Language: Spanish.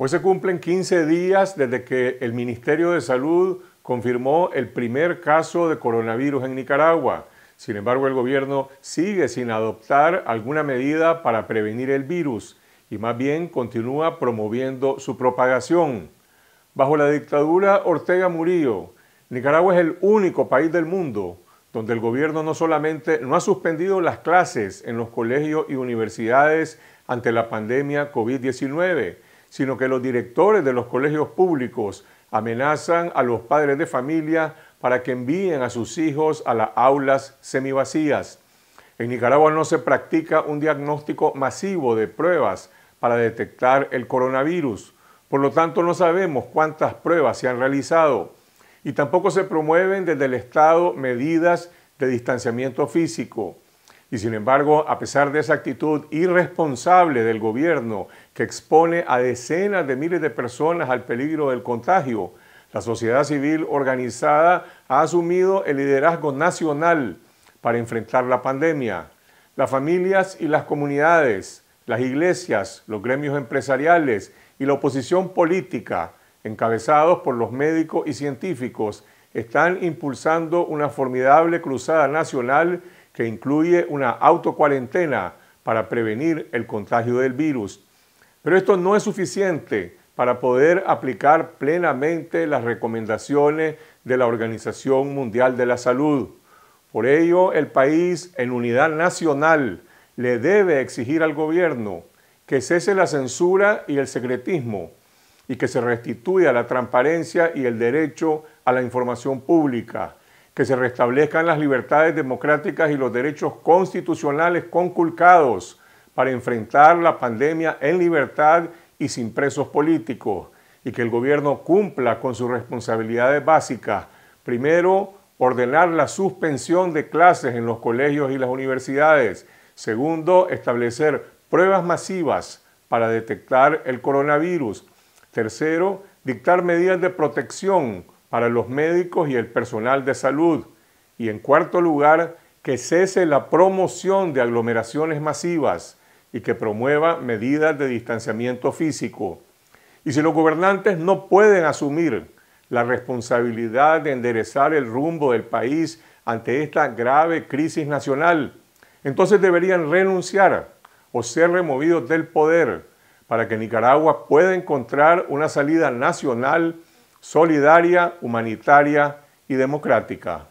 Hoy pues se cumplen 15 días desde que el Ministerio de Salud confirmó el primer caso de coronavirus en Nicaragua. Sin embargo, el gobierno sigue sin adoptar alguna medida para prevenir el virus y más bien continúa promoviendo su propagación. Bajo la dictadura Ortega Murillo, Nicaragua es el único país del mundo donde el gobierno no solamente no ha suspendido las clases en los colegios y universidades ante la pandemia COVID-19, sino que los directores de los colegios públicos amenazan a los padres de familia para que envíen a sus hijos a las aulas semivacías. En Nicaragua no se practica un diagnóstico masivo de pruebas para detectar el coronavirus. Por lo tanto, no sabemos cuántas pruebas se han realizado y tampoco se promueven desde el Estado medidas de distanciamiento físico. Y sin embargo, a pesar de esa actitud irresponsable del gobierno que expone a decenas de miles de personas al peligro del contagio, la sociedad civil organizada ha asumido el liderazgo nacional para enfrentar la pandemia. Las familias y las comunidades, las iglesias, los gremios empresariales y la oposición política, encabezados por los médicos y científicos, están impulsando una formidable cruzada nacional que incluye una autocuarentena para prevenir el contagio del virus. Pero esto no es suficiente para poder aplicar plenamente las recomendaciones de la Organización Mundial de la Salud. Por ello, el país en unidad nacional le debe exigir al gobierno que cese la censura y el secretismo y que se restituya la transparencia y el derecho a la información pública que se restablezcan las libertades democráticas y los derechos constitucionales conculcados para enfrentar la pandemia en libertad y sin presos políticos, y que el gobierno cumpla con sus responsabilidades básicas. Primero, ordenar la suspensión de clases en los colegios y las universidades. Segundo, establecer pruebas masivas para detectar el coronavirus. Tercero, dictar medidas de protección para los médicos y el personal de salud. Y en cuarto lugar, que cese la promoción de aglomeraciones masivas y que promueva medidas de distanciamiento físico. Y si los gobernantes no pueden asumir la responsabilidad de enderezar el rumbo del país ante esta grave crisis nacional, entonces deberían renunciar o ser removidos del poder para que Nicaragua pueda encontrar una salida nacional solidaria, humanitaria y democrática.